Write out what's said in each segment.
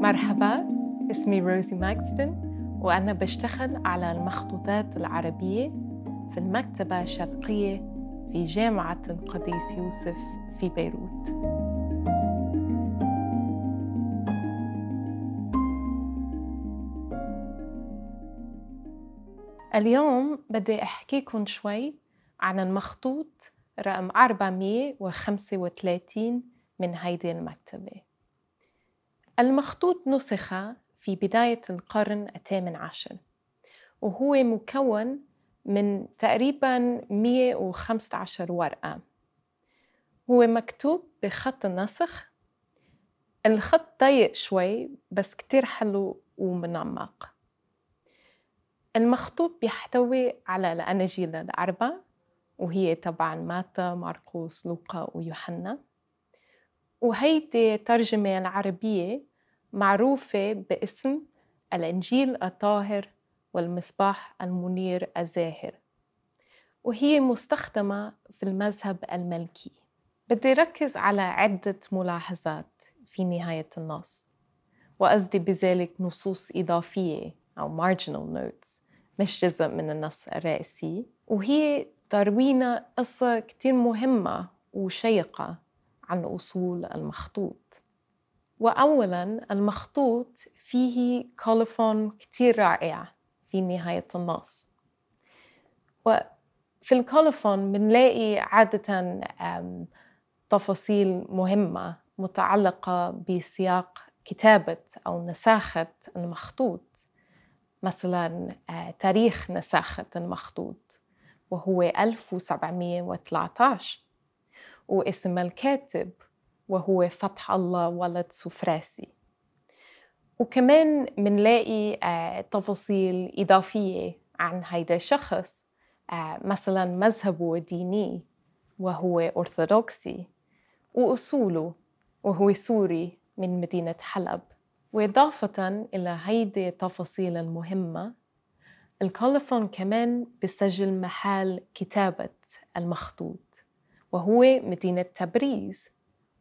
مرحبا اسمي روزي ماكستن وأنا بشتغل على المخطوطات العربية في المكتبة الشرقية في جامعة القديس يوسف في بيروت اليوم بدي أحكيكم شوي عن المخطوط رقم 435 من هيدي المكتبة المخطوط نسخ في بداية القرن الثامن عشر وهو مكون من تقريبا 115 ورقة هو مكتوب بخط النسخ الخط ضيق شوي بس كتير حلو ومنمق المخطوب بيحتوي على الأناجيل الأربع وهي طبعا ماتا ماركوس لوقا ويوحنا وهيدي ترجمة العربية معروفة باسم الإنجيل الطاهر والمصباح المنير الزاهر وهي مستخدمة في المذهب الملكي بدي ركز على عدة ملاحظات في نهاية النص وقصدي بذلك نصوص إضافية أو marginal notes مش جزء من النص الرئيسي وهي تروينا قصة كتير مهمة وشيقة عن أصول المخطوط وأولا المخطوط فيه كولفون كتير رائع في نهاية النص وفي الكولفون بنلاقي عادة تفاصيل مهمة متعلقة بسياق كتابة أو نساخة المخطوط مثلا آه، تاريخ نساخة المخطوط وهو 1713 واسم الكاتب وهو فتح الله ولد سفراسي وكمان منلاقي آه، تفاصيل إضافية عن هيدا الشخص آه، مثلا مذهبه ديني وهو أرثوذكسي وأصوله وهو سوري من مدينة حلب وإضافة إلى هيدي التفاصيل المهمة الكولفون كمان بسجل محل كتابة المخطوط وهو مدينة تبريز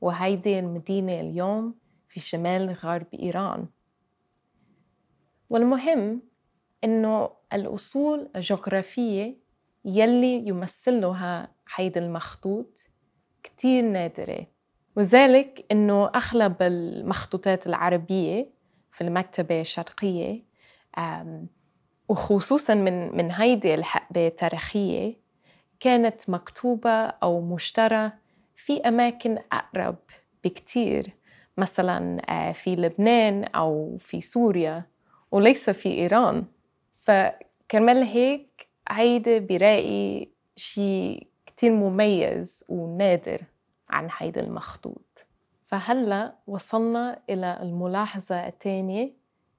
وهيدي المدينة اليوم في شمال غرب إيران والمهم إنه الأصول الجغرافية يلي يمثلها هيدي المخطوط كتير نادرة وذلك أنه أغلب المخطوطات العربية في المكتبة الشرقية وخصوصا من من هيدي الحقبة التاريخية كانت مكتوبة أو مشترى في أماكن أقرب بكتير مثلا آه، في لبنان أو في سوريا وليس في إيران فكرمال هيك هيدي برايي شيء كتير مميز ونادر عن هيدا المخطوط فهلا وصلنا إلى الملاحظة الثانية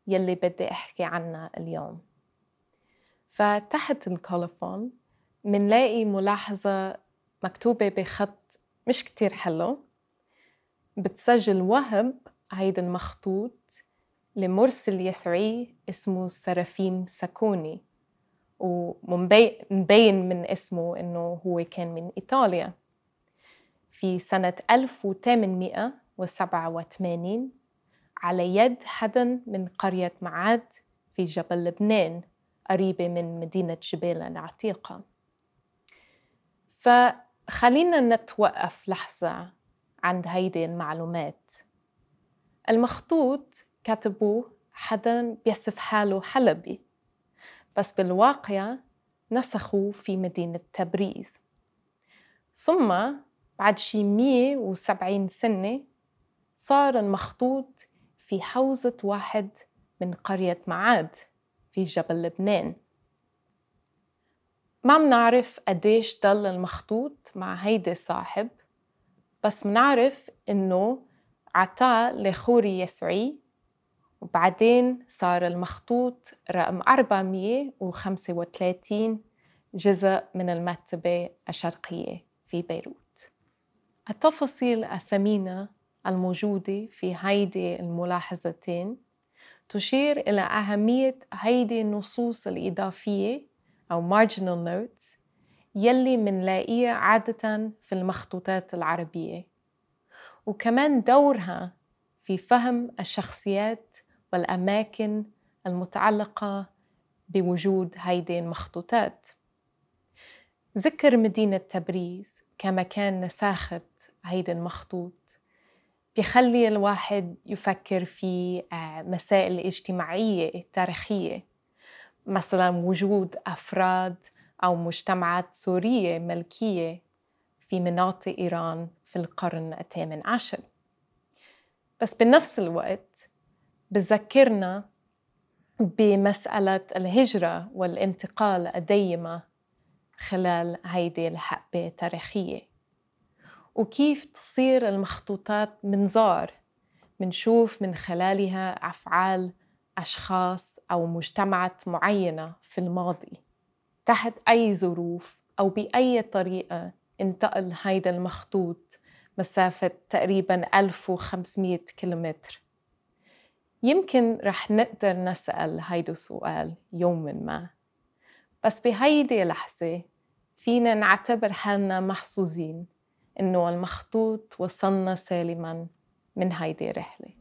يلي بدي أحكي عنها اليوم فتحت الكولفون منلاقي ملاحظة مكتوبة بخط مش كتير حلو بتسجل وهب هيدا المخطوط لمرسل يسوعي اسمه سرافيم سكوني ومبين من اسمه انه هو كان من ايطاليا في سنة 1887 على يد حدا من قرية معاد في جبل لبنان قريبة من مدينة جبال العتيقة فخلينا نتوقف لحظة عند هيدي المعلومات المخطوط كتبوه حدا بيصف حاله حلبي بس بالواقع نسخوا في مدينة تبريز ثم بعد شي 170 سنة صار المخطوط في حوزة واحد من قرية معاد في جبل لبنان ما منعرف قديش ضل المخطوط مع هيدا صاحب بس منعرف إنه عطاه لخوري يسوعي وبعدين صار المخطوط رقم 435 جزء من المكتبة الشرقية في بيروت التفاصيل الثمينة الموجودة في هيدي الملاحظتين تشير إلى أهمية هيدي النصوص الإضافية أو marginal notes يلي منلاقيها عادة في المخطوطات العربية وكمان دورها في فهم الشخصيات والأماكن المتعلقة بوجود هيدي المخطوطات ذكر مدينة تبريز كمكان نساخة هيدا المخطوط بيخلي الواحد يفكر في آه، مسائل اجتماعية تاريخية مثلا وجود أفراد أو مجتمعات سورية ملكية في مناطق إيران في القرن الثامن عشر بس بنفس الوقت بذكرنا بمسألة الهجرة والانتقال الديمة خلال هيدي الحقبة تاريخية وكيف تصير المخطوطات منظار منشوف من خلالها أفعال أشخاص أو مجتمعات معينة في الماضي تحت أي ظروف أو بأي طريقة انتقل هيدا المخطوط مسافة تقريبا 1500 كيلومتر يمكن رح نقدر نسأل هيدا السؤال يوما ما بس بهيدي اللحظة فينا نعتبر حالنا محظوظين إنه المخطوط وصلنا سالما من هيدي الرحلة